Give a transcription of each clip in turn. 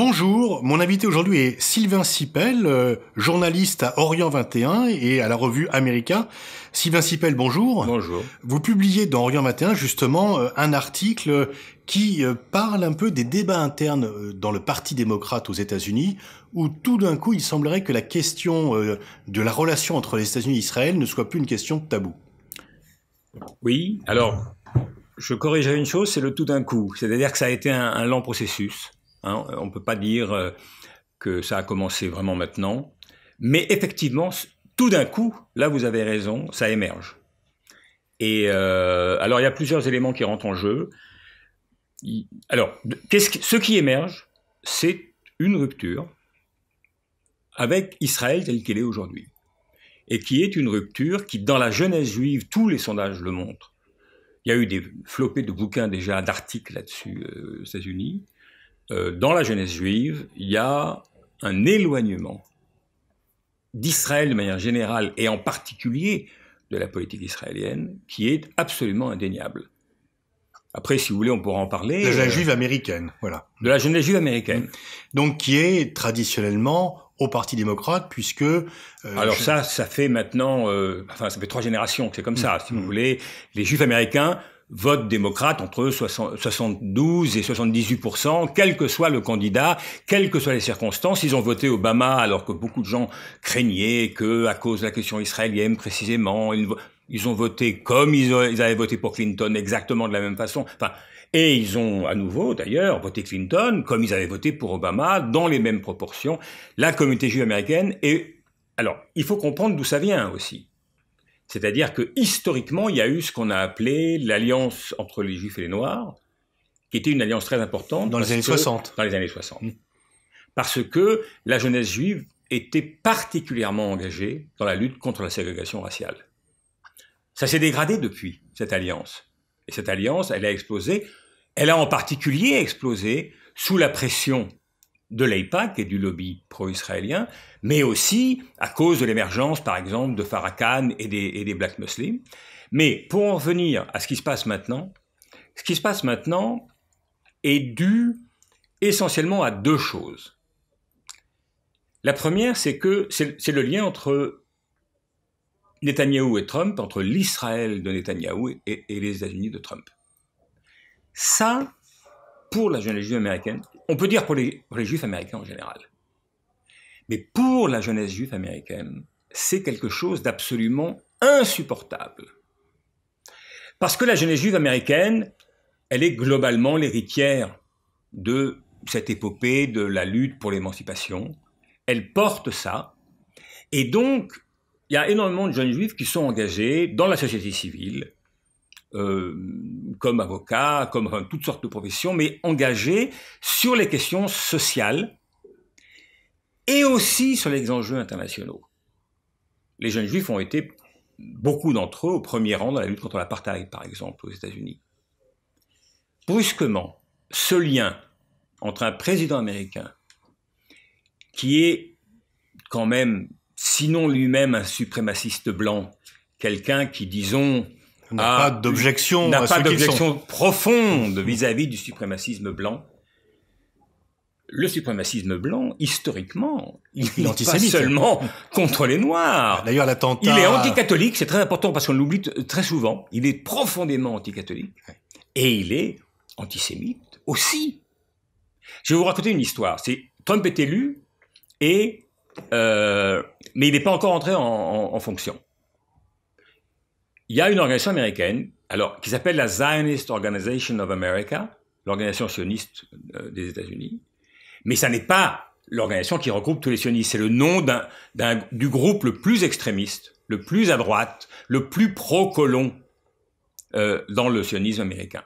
Bonjour, mon invité aujourd'hui est Sylvain Sipel, euh, journaliste à Orient 21 et à la revue Américain. Sylvain Sipel, bonjour. Bonjour. Vous publiez dans Orient 21 justement euh, un article qui euh, parle un peu des débats internes dans le Parti démocrate aux États-Unis, où tout d'un coup il semblerait que la question de la relation entre les États-Unis et Israël ne soit plus une question de tabou. Oui, alors je corrigerai une chose, c'est le tout d'un coup, c'est-à-dire que ça a été un lent processus. Hein, euh, on ne peut pas dire euh, que ça a commencé vraiment maintenant. Mais effectivement, tout d'un coup, là vous avez raison, ça émerge. Et euh, alors il y a plusieurs éléments qui rentrent en jeu. Alors, -ce, qui émerge, c'est une rupture avec Israël tel qu'il est aujourd'hui. Et qui est une rupture qui, dans la jeunesse juive, tous les sondages le montrent. Il y a eu des flopées de bouquins déjà, d'articles là-dessus aux États-Unis. Euh, dans la jeunesse juive, il y a un éloignement d'Israël de manière générale, et en particulier de la politique israélienne, qui est absolument indéniable. Après, si vous voulez, on pourra en parler. De la euh, juive américaine, voilà. De la jeunesse juive américaine. Mm. Donc, qui est traditionnellement au Parti démocrate, puisque... Euh, Alors ça, ça fait maintenant... enfin, ça fait trois générations que c'est comme ça. Si vous mm. voulez, les juifs américains vote démocrate entre 72 et 78 quel que soit le candidat, quelles que soient les circonstances. Ils ont voté Obama alors que beaucoup de gens craignaient que, à cause de la question israélienne précisément, ils, ont voté comme ils, avaient voté pour Clinton, exactement de la même façon. Enfin, et ils ont à nouveau, d'ailleurs, voté Clinton comme ils avaient voté pour Obama, dans les mêmes proportions. La communauté juive américaine et Alors, il faut comprendre d'où ça vient aussi. C'est-à-dire que historiquement, il y a eu ce qu'on a appelé l'alliance entre les Juifs et les Noirs, qui était une alliance très importante. Dans les années 60. Dans les années 60. Mm. Parce que la jeunesse juive était particulièrement engagée dans la lutte contre la ségrégation raciale. Ça s'est dégradé depuis, cette alliance. Et cette alliance, elle a explosé. Elle a en particulier explosé sous la pression de l'AIPAC et du lobby pro-israélien, mais aussi à cause de l'émergence, par exemple, de Farrakhan et des, Black Muslims. Mais pour en revenir à ce qui se passe maintenant, ce qui se passe maintenant est dû essentiellement à deux choses. La première, c'est que c'est le lien entre Netanyahou et Trump, entre l'Israël de Netanyahou et, et les États-Unis de Trump. Ça, pour la jeunesse juive américaine, on peut dire pour les, juifs américains en général, mais pour la jeunesse juive américaine, c'est quelque chose d'absolument insupportable. Parce que la jeunesse juive américaine, elle est globalement l'héritière de cette épopée de la lutte pour l'émancipation. Elle porte ça. Et donc, il y a énormément de jeunes juifs qui sont engagés dans la société civile, euh, comme avocat, comme toutes sortes de professions, mais engagé sur les questions sociales et aussi sur les enjeux internationaux. Les jeunes juifs ont été, beaucoup d'entre eux, au premier rang dans la lutte contre l'apartheid, par exemple, aux États-Unis. Brusquement, ce lien entre un président américain qui est quand même, sinon lui-même un suprémaciste blanc, quelqu'un qui, disons, n'a ah, pas d'objection. N'a pas d'objection profonde vis-à-vis du suprémacisme blanc. Le suprémacisme blanc, historiquement, il n'est pas seulement contre les Noirs. Ah, d'ailleurs, l'attentat. Il est anticatholique, c'est très important parce qu'on l'oublie très souvent. Il est profondément anticatholique et il est antisémite aussi. Je vais vous raconter une histoire. C'est Trump est élu et euh, mais il n'est pas encore entré en fonction il y a une organisation américaine, alors, qui s'appelle la Zionist Organization of America, l'organisation sioniste euh, des États-Unis, mais ça n'est pas l'organisation qui regroupe tous les sionistes. C'est le nom du groupe le plus extrémiste, le plus à droite, le plus pro-colon euh, dans le sionisme américain.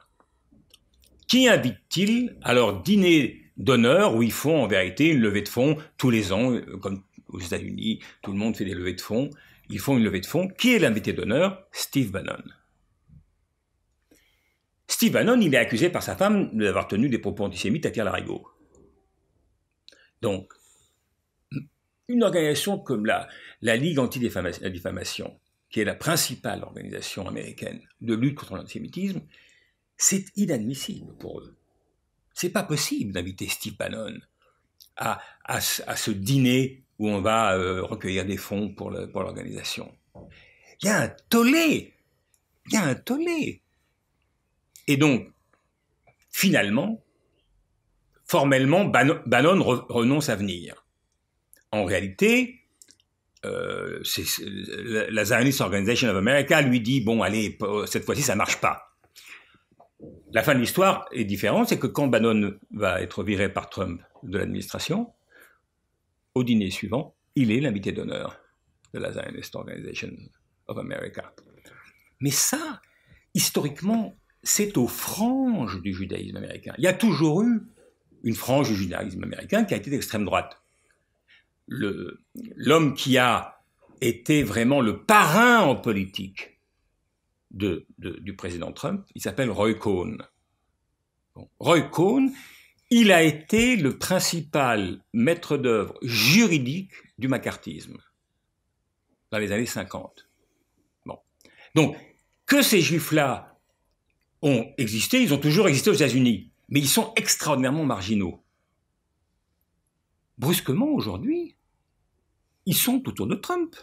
Qui invite-t-il à leur dîner d'honneur où ils font en vérité une levée de fonds tous les ans, euh, comme aux États-Unis, tout le monde fait des levées de fonds ils font une levée de fonds. Qui est l'invité d'honneur Steve Bannon. Steve Bannon, il est accusé par sa femme d'avoir tenu des propos antisémites à Pierre-Larigot. Donc, une organisation comme la, la Ligue anti-diffamation, qui est la principale organisation américaine de lutte contre l'antisémitisme, c'est inadmissible pour eux. C'est pas possible d'inviter Steve Bannon à, à, à, ce dîner où on va euh, recueillir des fonds pour l'organisation. il y a un tollé, il y a un tollé. Et donc, finalement, formellement, Bannon, renonce à venir. En réalité, euh, la, Zionist Organization of America lui dit bon allez cette fois-ci ça ne marche pas. La fin de l'histoire est différente, c'est que quand Bannon va être viré par Trump de l'administration, au dîner suivant, il est l'invité d'honneur de la Zionist Organization of America. Mais ça, historiquement, c'est aux franges du judaïsme américain. Il y a toujours eu une frange du judaïsme américain qui a été d'extrême droite. L'homme qui a été vraiment le parrain en politique du président Trump, il s'appelle Roy Cohn. Roy Cohn, il a été le principal maître d'œuvre juridique du macartisme dans les années 50. Donc, que ces juifs-là ont existé, ils ont toujours existé aux États-Unis, mais ils sont extraordinairement marginaux. Brusquement, aujourd'hui, ils sont autour de Trump.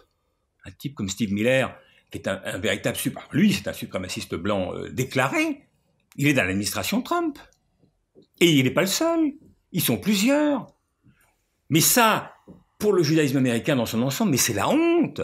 Un type comme Steve Miller, qui est un, véritable super, lui, c'est un suprémaciste blanc euh, déclaré, il est dans l'administration Trump. Et il n'est pas le seul. Ils sont plusieurs. Mais ça, pour le judaïsme américain dans son ensemble, mais c'est la honte.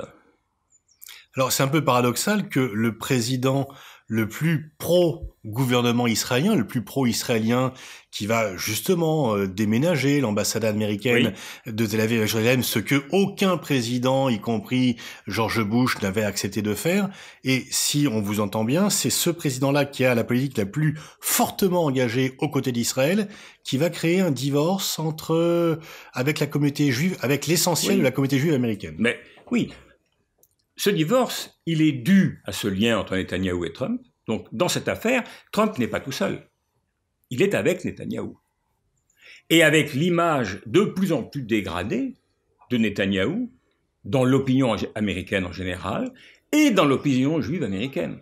Alors c'est un peu paradoxal que le président le plus pro-gouvernement israélien, le plus pro-israélien qui va justement euh, déménager l'ambassade américaine de Tel Aviv à Jérusalem, ce que aucun président, y compris George Bush, n'avait accepté de faire. Et si on vous entend bien, c'est ce président-là qui a la politique la plus fortement engagée aux côtés d'Israël, qui va créer un divorce entre euh, avec la communauté juive, avec l'essentiel de la communauté juive américaine. Mais oui, ce divorce, il est dû à ce lien entre Netanyahou et Trump. Donc, dans cette affaire, Trump n'est pas tout seul. Il est avec Netanyahou. Et avec l'image de plus en plus dégradée de Netanyahou dans l'opinion américaine en général et dans l'opinion juive américaine.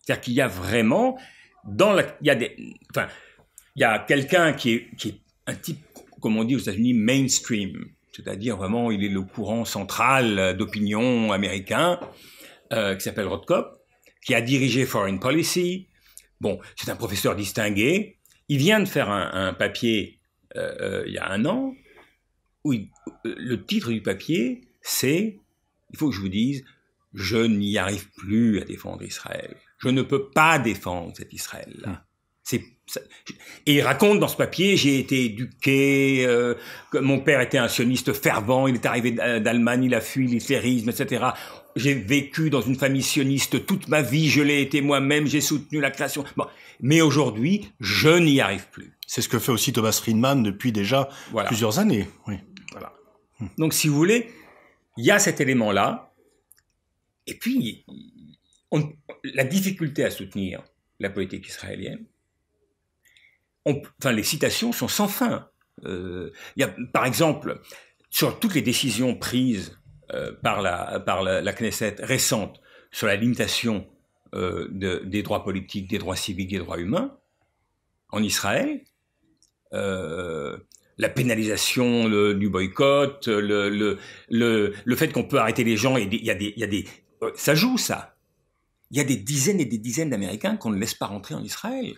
C'est-à-dire qu'il y a vraiment, il y a quelqu'un qui est, qui est un type, comme on dit aux États-Unis, mainstream, c'est-à-dire vraiment il est le courant central euh, d'opinion américain, euh, qui s'appelle Rothkopf, qui a dirigé Foreign Policy. Bon, c'est un professeur distingué. Il vient de faire un, papier euh, il y a un an, où le titre du papier, c'est, il faut que je vous dise, je n'y arrive plus à défendre Israël. Je ne peux pas défendre cet Israël. Hum. C'est et il raconte dans ce papier, j'ai été éduqué, euh, mon père était un sioniste fervent, il est arrivé d'Allemagne, il a fui l'hitlérisme, etc. J'ai vécu dans une famille sioniste toute ma vie, je l'ai été moi-même, j'ai soutenu la création. Bon. Mais aujourd'hui, je n'y arrive plus. C'est ce que fait aussi Thomas Friedman depuis déjà plusieurs années. Donc si vous voulez, il y a cet élément-là. Et puis, la difficulté à soutenir la politique israélienne, enfin, les citations sont sans fin. Euh, y par exemple, sur toutes les décisions prises euh, par, la, par la, Knesset récente sur la limitation euh, des droits politiques, des droits civiques, des droits humains en Israël, la pénalisation du boycott, le, le, fait qu'on peut arrêter les gens, et il y, des, y a des... Ça joue ça. Il y a des dizaines et des dizaines d'Américains qu'on ne laisse pas rentrer en Israël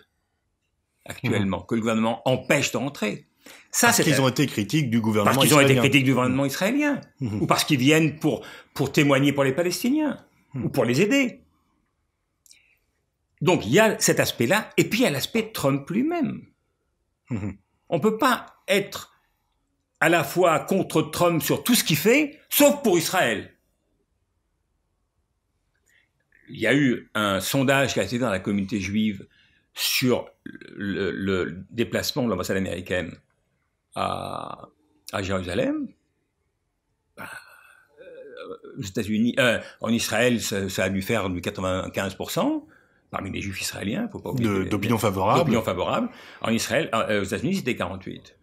actuellement, que le gouvernement empêche d'entrer. Ça, parce qu'ils ont été critiques du gouvernement israélien. qu'ils ont été critiques du gouvernement israélien. Mhm. Ou parce qu'ils viennent pour, pour témoigner pour les Palestiniens. Mhm. Ou pour les aider. Donc il y a cet aspect-là. Et puis il y a l'aspect Trump lui-même. Mhm. On ne peut pas être à la fois contre Trump sur tout ce qu'il fait, sauf pour Israël. Il y a eu un sondage qui a été dans la communauté juive sur le, déplacement de l'ambassade américaine à, Jérusalem, bah, euh, aux États-Unis, euh, en Israël, ça, a dû faire du 95% parmi les juifs israéliens, faut pas d'opinion favorable. D'opinion favorable. En Israël, euh, aux États-Unis, c'était 48.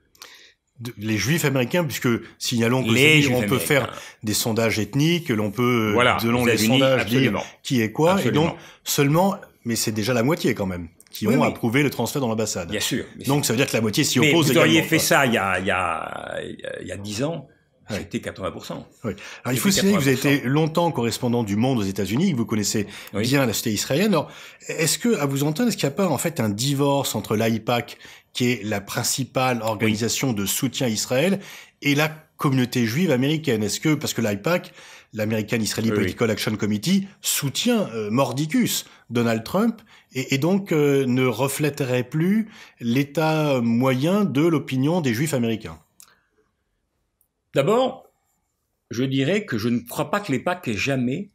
les juifs américains, puisque signalons que les on peut faire des sondages ethniques, l'on peut voilà, selon les, sondages dire qui est quoi, donc seulement, mais c'est déjà la moitié quand même qui ont approuvé le transfert dans l'ambassade. Bien sûr. Donc ça veut dire que la moitié s'y oppose. Mais vous auriez fait ça il y a il y a il y a dix ans. C'était 80%. Oui. Alors, il faut signaler que vous avez été longtemps correspondant du Monde aux États-Unis, que vous connaissez bien la société israélienne. Alors, est-ce que, à vous entendre, est-ce qu'il n'y a pas en fait un divorce entre l'AIPAC, qui est la principale organisation de soutien à Israël, et la communauté juive américaine Est-ce que, parce que l'AIPAC, l'American Israeli Political Action Committee soutient euh, mordicus Donald Trump et, donc euh, ne reflèterait plus l'état moyen de l'opinion des juifs américains D'abord, je dirais que je ne crois pas que les ait jamais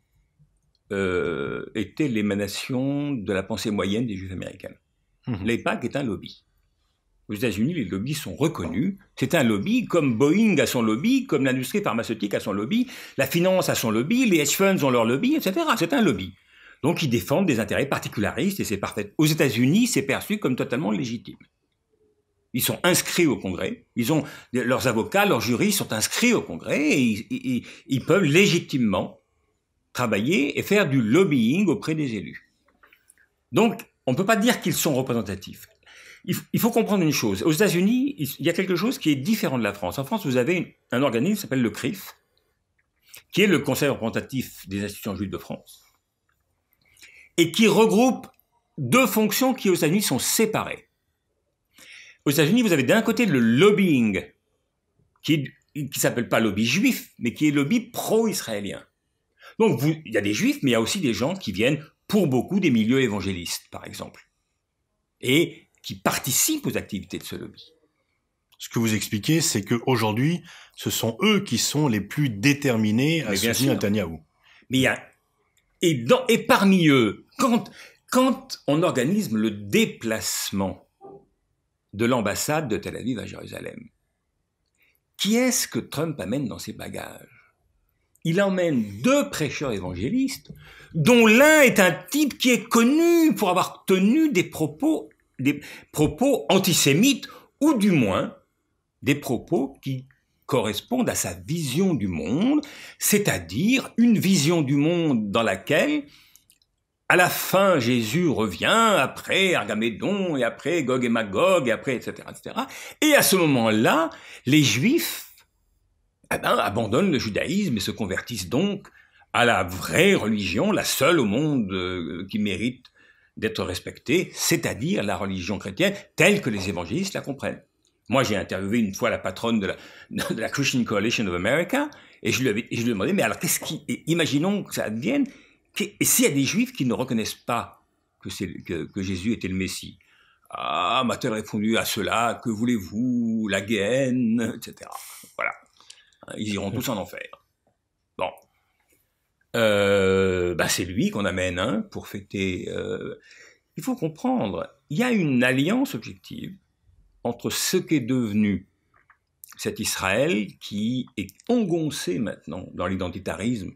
euh, été l'émanation de la pensée moyenne des juifs américains. L'EPAC mhm. Les est un lobby. Aux États-Unis, les lobbies sont reconnus. C'est un lobby, comme Boeing a son lobby, comme l'industrie pharmaceutique a son lobby, la finance a son lobby, les hedge funds ont leur lobby, etc. C'est un lobby. Donc ils défendent des intérêts particularistes et c'est parfait. Aux États-Unis, c'est perçu comme totalement légitime. Ils sont inscrits au Congrès, ils ont, leurs avocats, leurs jurys sont inscrits au Congrès et ils peuvent légitimement travailler et faire du lobbying auprès des élus. Donc, on ne peut pas dire qu'ils sont représentatifs il faut comprendre une chose. Aux États-Unis, il y a quelque chose qui est différent de la France. En France, vous avez un organisme qui s'appelle le CRIF, qui est le Conseil représentatif des institutions juives de France, et qui regroupe deux fonctions qui aux États-Unis sont séparées. Aux États-Unis, vous avez d'un côté le lobbying, qui ne s'appelle pas lobby juif, mais qui est lobby pro-israélien. Donc il y a des juifs, mais il y a aussi des gens qui viennent, pour beaucoup, des milieux évangélistes, par exemple. Et qui participent aux activités de ce lobby. Ce que vous expliquez, c'est qu'aujourd'hui, ce sont eux qui sont les plus déterminés à soutenir Netanyahou. Mais il et, dans, et parmi eux, quand, quand on organise le déplacement de l'ambassade de Tel Aviv à Jérusalem, qui est-ce que Trump amène dans ses bagages Il emmène deux prêcheurs évangélistes, dont l'un est un type qui est connu pour avoir tenu des propos des propos antisémites ou du moins des propos qui correspondent à sa vision du monde, c'est-à-dire une vision du monde dans laquelle à la fin, Jésus revient après Argamédon et après Gog et Magog et après etc etc. Et à ce moment-là, les Juifs eh ben, abandonnent le judaïsme et se convertissent donc à la vraie religion, la seule au monde euh, qui mérite d'être respecté c'est-à-dire la religion chrétienne telle que les évangélistes la comprennent. Moi, j'ai interviewé une fois la patronne de la, Christian Coalition of America, et je lui, ai demandé, mais alors qu'est-ce qui, imaginons que ça advienne, et s'il y a des juifs qui ne reconnaissent pas que, que Jésus était le Messie Ah, m'a-t-elle répondu à cela, que voulez-vous, la gaine, etc. Voilà. Ils iront tous en enfer. Bon, euh, bah c'est lui qu'on amène hein, pour fêter. Euh, il faut comprendre, il y a une alliance objective entre ce qu'est devenu cet Israël qui est engoncé maintenant dans l'identitarisme.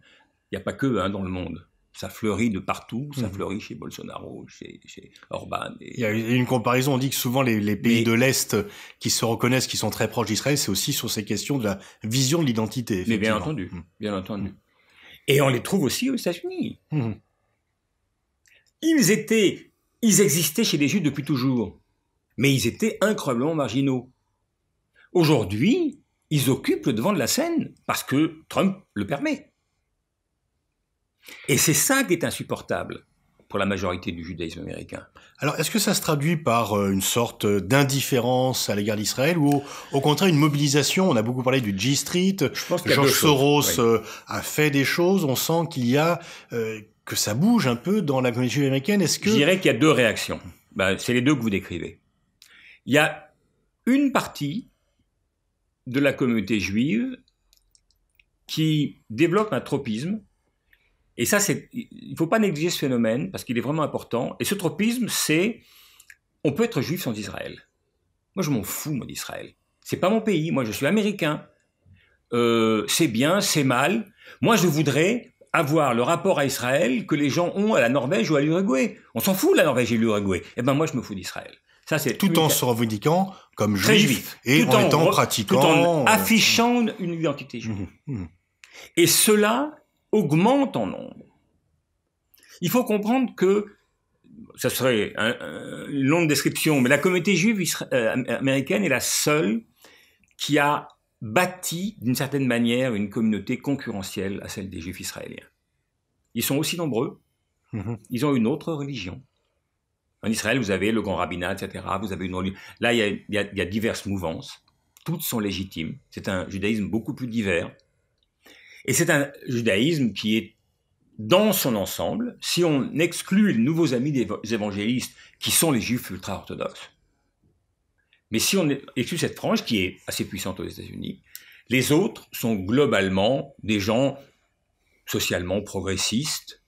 Il n'y a pas que hein, dans le monde ça fleurit de partout, ça mmh. fleurit chez Bolsonaro, chez, Orban. Il y a une comparaison, on dit que souvent les, pays de l'Est qui se reconnaissent, qui sont très proches d'Israël, c'est aussi sur ces questions de la vision de l'identité. Mais bien entendu, mmh. bien entendu. Et on les trouve aussi aux États-Unis. Mmh. Ils étaient, ils existaient chez les Juifs depuis toujours, mais ils étaient incroyablement marginaux. Aujourd'hui, ils occupent le devant de la scène parce que Trump le permet. Et c'est ça qui est insupportable pour la majorité du judaïsme américain. Alors, est-ce que ça se traduit par euh, une sorte euh, d'indifférence à l'égard d'Israël ou au, contraire une mobilisation On a beaucoup parlé du G Street. Je pense George Soros euh, a fait des choses. On sent qu'il y a que ça bouge un peu dans la communauté américaine. Est-ce que je dirais qu'il y a deux réactions ben, C'est les deux que vous décrivez. Il y a une partie de la communauté juive qui développe un tropisme et ça, il ne faut pas négliger ce phénomène parce qu'il est vraiment important. Et ce tropisme, c'est on peut être juif sans Israël. Moi, je m'en fous, moi, d'Israël. C'est pas mon pays. Moi, je suis américain. Euh, c'est bien, c'est mal. Moi, je voudrais avoir le rapport à Israël que les gens ont à la Norvège ou à l'Uruguay. On s'en fout, la Norvège et l'Uruguay. Eh ben, moi, je me fous d'Israël. Ça, c'est tout en se revendiquant comme juif, et en, étant pratiquant, tout en euh, affichant une identité juive. Mmh, mmh. Et cela, augmente en nombre. Il faut comprendre que, ça serait une longue description, mais la communauté juive euh, américaine est la seule qui a bâti, d'une certaine manière, une communauté concurrentielle à celle des juifs israéliens. Ils sont aussi nombreux, mm-hmm. ils ont une autre religion. En Israël, vous avez le grand rabbinat, etc. Vous avez une... Là, il y a diverses mouvances. Toutes sont légitimes. C'est un judaïsme beaucoup plus divers. Et c'est un judaïsme qui est dans son ensemble, si on exclut les nouveaux amis des évangélistes, qui sont les juifs ultra-orthodoxes, mais si on exclut cette frange, qui est assez puissante aux États-Unis, les autres sont globalement des gens socialement progressistes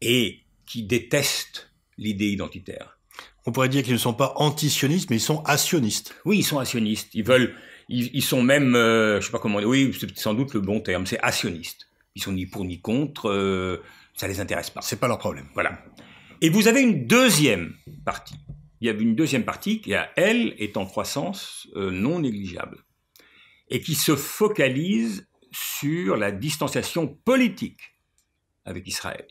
et qui détestent l'idée identitaire. On pourrait dire qu'ils ne sont pas anti-sionistes, mais ils sont asionistes. Oui, ils sont asionistes. Ils veulent ils, sont même, je euh, je sais pas comment, oui, c'est sans doute le bon terme, c'est actionnistes. Ils sont ni pour ni contre, ça euh, ça les intéresse pas. C'est pas leur problème. Voilà. Et vous avez une deuxième partie. Il y a une deuxième partie qui, à elle, est en croissance euh, non négligeable et qui se focalise sur la distanciation politique avec Israël,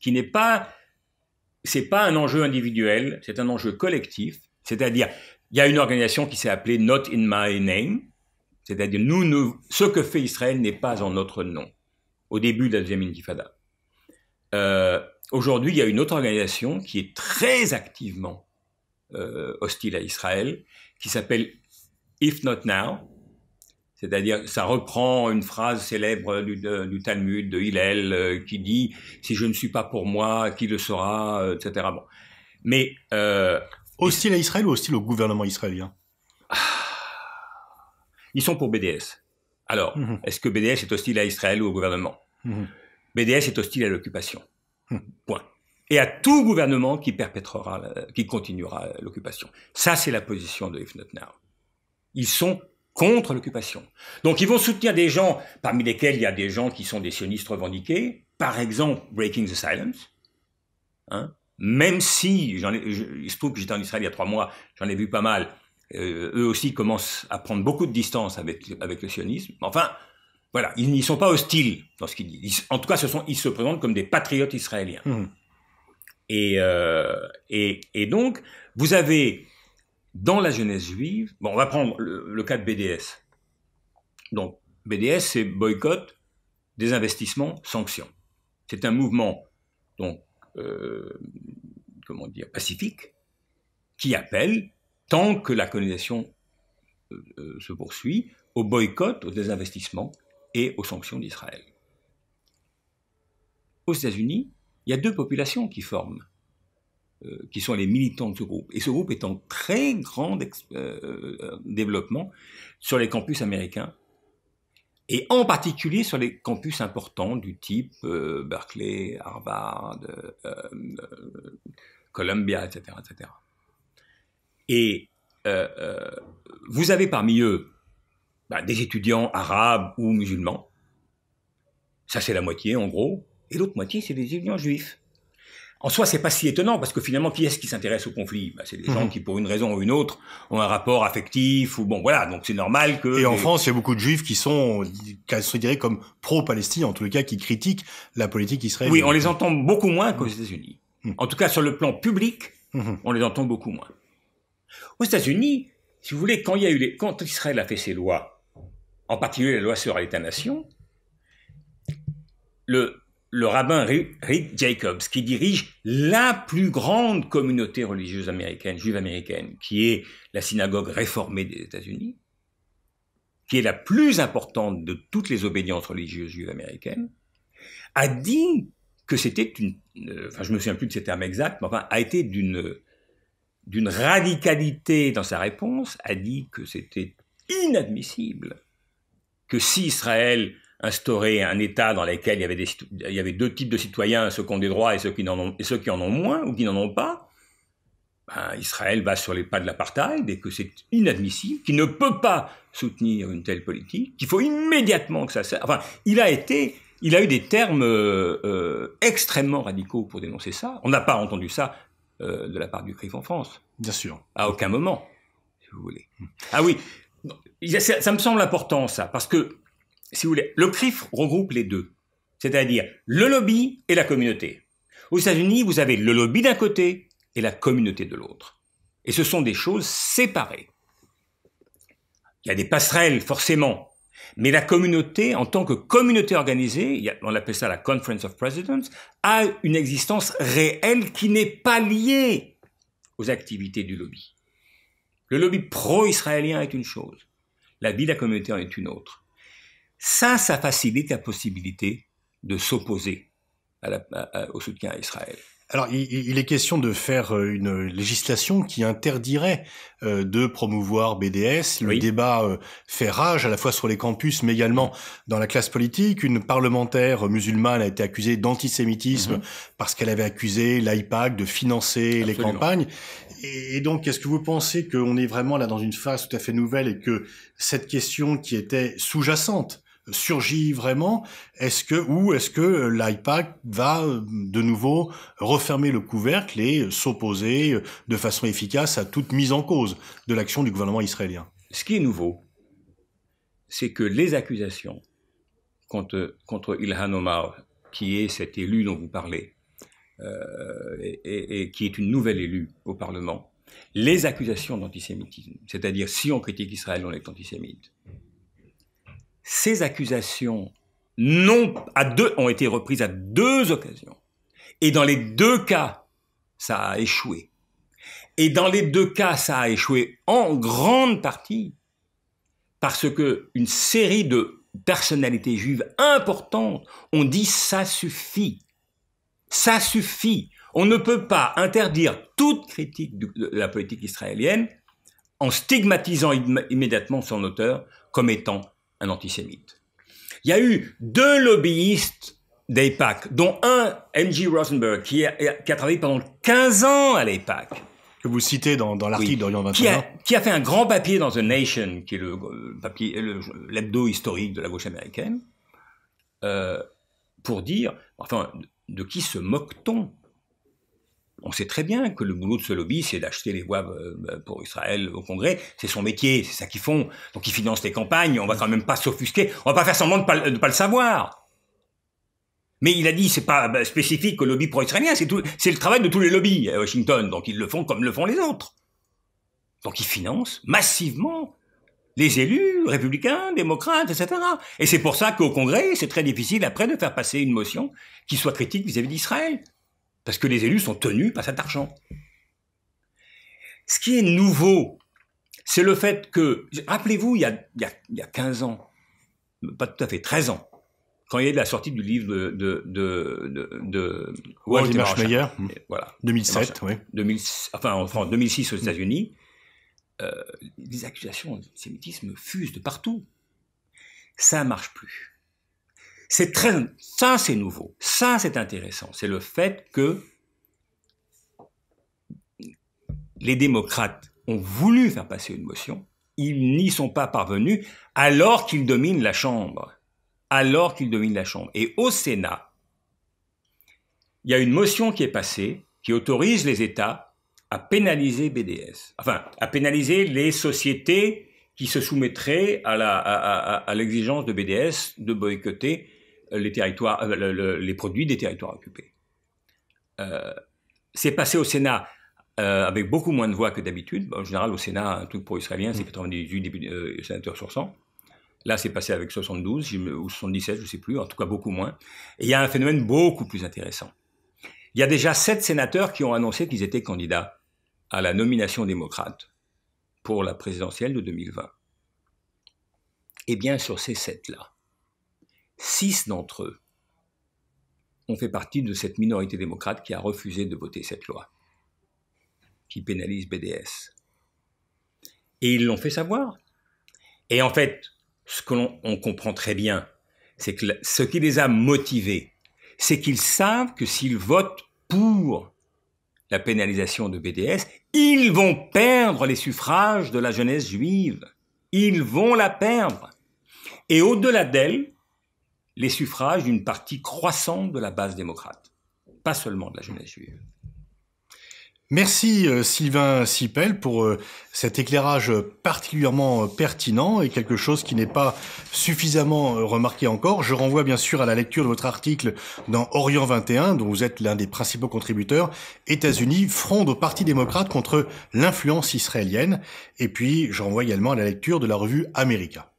qui n'est pas, c'est pas un enjeu individuel, c'est un enjeu collectif, c'est-à-dire il y a une organisation qui s'est appelée Not in My Name, c'est-à-dire nous, ce que fait Israël n'est pas en notre nom, au début de la deuxième intifada. Euh, aujourd'hui, il y a une autre organisation qui est très activement euh, hostile à Israël, qui s'appelle If Not Now, c'est-à-dire ça reprend une phrase célèbre du, Talmud de Hillel euh, qui dit ⁇ Si je ne suis pas pour moi, qui le sera ?⁇ etc. Bon. Mais Hostile à Israël ou hostile au gouvernement israélien ah. Ils sont pour BDS. Alors, mhm. est-ce que BDS est hostile à Israël ou au gouvernement mhm. BDS est hostile à l'occupation. Mhm. Point. Et à tout gouvernement qui perpétrera, euh, qui continuera euh, l'occupation. Ça, c'est la position de If Not Now. Ils sont contre l'occupation. Donc, ils vont soutenir des gens, parmi lesquels il y a des gens qui sont des sionistes revendiqués, par exemple Breaking the Silence, hein, même si, il se trouve que j'étais en Israël il y a trois mois, j'en ai vu pas mal, euh, eux aussi commencent à prendre beaucoup de distance avec, avec le sionisme. Enfin, voilà, ils n'y sont pas hostiles dans ce qu'ils disent. En tout cas, ils se présentent comme des patriotes israéliens. Mmh. Euh, et, et, donc, vous avez dans la jeunesse juive, on va prendre le, cas de BDS. Donc, BDS, c'est boycott, désinvestissement, sanctions. C'est un mouvement donc, euh, comment dire, pacifique, qui appelle, tant que la colonisation euh, euh, se poursuit, au boycott, au désinvestissement et aux sanctions d'Israël. Aux États-Unis, il y a deux populations qui forment, qui sont les militants de ce groupe. Et ce groupe est en très grand développement sur les campus américains et en particulier sur les campus importants du type euh, Berkeley, Harvard, euh, euh, Columbia, etc. etc. Et vous avez parmi eux ben, des étudiants arabes ou musulmans, ça c'est la moitié en gros, et l'autre moitié c'est des étudiants juifs. En soi, c'est pas si étonnant parce que finalement, qui est-ce qui s'intéresse au conflit bah, C'est des gens mhm. qui, pour une raison ou une autre, ont un rapport affectif ou bon, voilà. Donc c'est normal que. Et en France, il y a beaucoup de juifs qui sont considérés comme pro-Palestine, en tout les cas, qui critiquent la politique israélienne. Oui, on les entend beaucoup moins qu'aux mhm. États-Unis. Mhm. En tout cas, sur le plan public, on les entend beaucoup moins. Aux États-Unis, si vous voulez, quand il y a eu les... quand Israël a fait ses lois, en particulier la loi sur l'État-nation, le le rabbin Rick Jacobs, qui dirige la plus grande communauté religieuse américaine, juive américaine, qui est la synagogue réformée des États-Unis, qui est la plus importante de toutes les obédiences religieuses juives américaines, a dit que c'était une, euh, enfin je me souviens plus de ces termes exacts, mais enfin a été d'une d'une radicalité dans sa réponse, a dit que c'était inadmissible que si Israël instaurer un État dans lequel il y, avait deux types de citoyens, ceux qui ont des droits et ceux qui, en ont, et ceux qui en ont moins ou qui n'en ont pas, ben, Israël va sur les pas de l'apartheid et que c'est inadmissible, qu'il ne peut pas soutenir une telle politique, qu'il faut immédiatement que ça serve. Enfin, il a été, il a eu des termes euh, euh, extrêmement radicaux pour dénoncer ça. On n'a pas entendu ça euh, de la part du CRIF en France. Bien sûr. À aucun moment, si vous voulez. Ah oui, ça me semble important ça, parce que si vous voulez, le CRIF regroupe les deux, c'est-à-dire le lobby et la communauté. Aux États-Unis, vous avez le lobby d'un côté et la communauté de l'autre. Et ce sont des choses séparées. Il y a des passerelles, forcément. Mais la communauté, en tant que communauté organisée, on appelle ça la Conference of Presidents, a une existence réelle qui n'est pas liée aux activités du lobby. Le lobby pro-israélien est une chose, la vie de la communauté en est une autre. Ça, ça facilite la possibilité de s'opposer au soutien à Israël. Alors, il, est question de faire euh, une législation qui interdirait euh, de promouvoir BDS. Le débat euh, fait rage à la fois sur les campus, mais également dans la classe politique. Une parlementaire musulmane a été accusée d'antisémitisme mm-hmm. parce qu'elle avait accusé l'IPAC de financer les campagnes. Et, donc, est-ce que vous pensez qu'on est vraiment là dans une phase tout à fait nouvelle et que cette question qui était sous-jacente surgit vraiment Est-ce que ou est-ce que euh, l'IPAC va euh, de nouveau refermer le couvercle et euh, s'opposer de façon efficace à toute mise en cause de l'action du gouvernement israélien Ce qui est nouveau, c'est que les accusations contre, contre Ilhan Omar, qui est cet élu dont vous parlez, et, qui est une nouvelle élue au Parlement, les accusations d'antisémitisme, c'est-à-dire si on critique Israël, on est antisémite, ces accusations non, à deux, ont été reprises à deux occasions. Et dans les deux cas, ça a échoué. Et dans les deux cas, ça a échoué en grande partie parce qu'une série de personnalités juives importantes ont dit ça suffit. Ça suffit. On ne peut pas interdire toute critique de la politique israélienne en stigmatisant immédiatement son auteur comme étant un antisémite. Il y a eu deux lobbyistes d'AIPAC, dont un, M.G. Rosenberg, qui a, travaillé pendant 15 ans à l'AIPAC. Que vous citez dans, dans l'article d'Orient 21. Qui a, fait un grand papier dans The Nation, qui est le, papier, l'hebdo historique de la gauche américaine, euh, pour dire, enfin, de qui se moque-t-on on sait très bien que le boulot de ce lobby, c'est d'acheter les voix euh, pour Israël au Congrès. C'est son métier, c'est ça qu'ils font. Donc ils financent les campagnes, on va quand même pas s'offusquer, on va pas faire semblant de ne pas le savoir. Mais il a dit, c'est pas bah, spécifique au lobby pro-israélien, c'est le travail de tous les lobbies à Washington, donc ils le font comme le font les autres. Donc ils financent massivement les élus, républicains, démocrates, etc. Et c'est pour ça qu'au Congrès, c'est très difficile après de faire passer une motion qui soit critique vis-à-vis d'Israël parce que les élus sont tenus par cet argent. Ce qui est nouveau, c'est le fait que, rappelez-vous, il, y a 15 ans, pas tout à fait 13 ans, quand il y a eu la sortie du livre de, de, de, de voilà, 2007, oui. enfin en 2006 aux États-Unis, euh, les accusations d'antisémitisme fusent de partout. Ça ne marche plus. C'est très, ça c'est nouveau, ça c'est intéressant. C'est le fait que les démocrates ont voulu faire passer une motion, ils n'y sont pas parvenus alors qu'ils dominent la Chambre. Alors qu'ils dominent la Chambre. Et au Sénat, il y a une motion qui est passée qui autorise les États à pénaliser BDS, enfin à pénaliser les sociétés qui se soumettraient à l'exigence à, de BDS de boycotter les, territoires, euh, les produits des territoires occupés. Euh, c'est passé au Sénat euh, avec beaucoup moins de voix que d'habitude. En général, au Sénat, tout truc pro-israélien, c'est 98 mm. euh, sénateurs sur 100. Là, c'est passé avec 72 ou 77, je ne sais plus, en tout cas beaucoup moins. Et il y a un phénomène beaucoup plus intéressant. Il y a déjà sept sénateurs qui ont annoncé qu'ils étaient candidats à la nomination démocrate pour la présidentielle de 2020. Eh bien, sur ces sept-là, Six d'entre eux ont fait partie de cette minorité démocrate qui a refusé de voter cette loi, qui pénalise BDS. Et ils l'ont fait savoir. Et en fait, ce que l'on comprend très bien, c'est que ce qui les a motivés, c'est qu'ils savent que s'ils votent pour la pénalisation de BDS, ils vont perdre les suffrages de la jeunesse juive. Ils vont la perdre. Et au-delà d'elle, les suffrages d'une partie croissante de la base démocrate, pas seulement de la jeunesse juive. Merci euh, Sylvain Sipel pour euh, cet éclairage particulièrement euh, pertinent et quelque chose qui n'est pas suffisamment remarqué encore. Je renvoie bien sûr à la lecture de votre article dans Orient 21, dont vous êtes l'un des principaux contributeurs. États-Unis, fronde au Parti démocrate contre l'influence israélienne. Et puis, je renvoie également à la lecture de la revue America.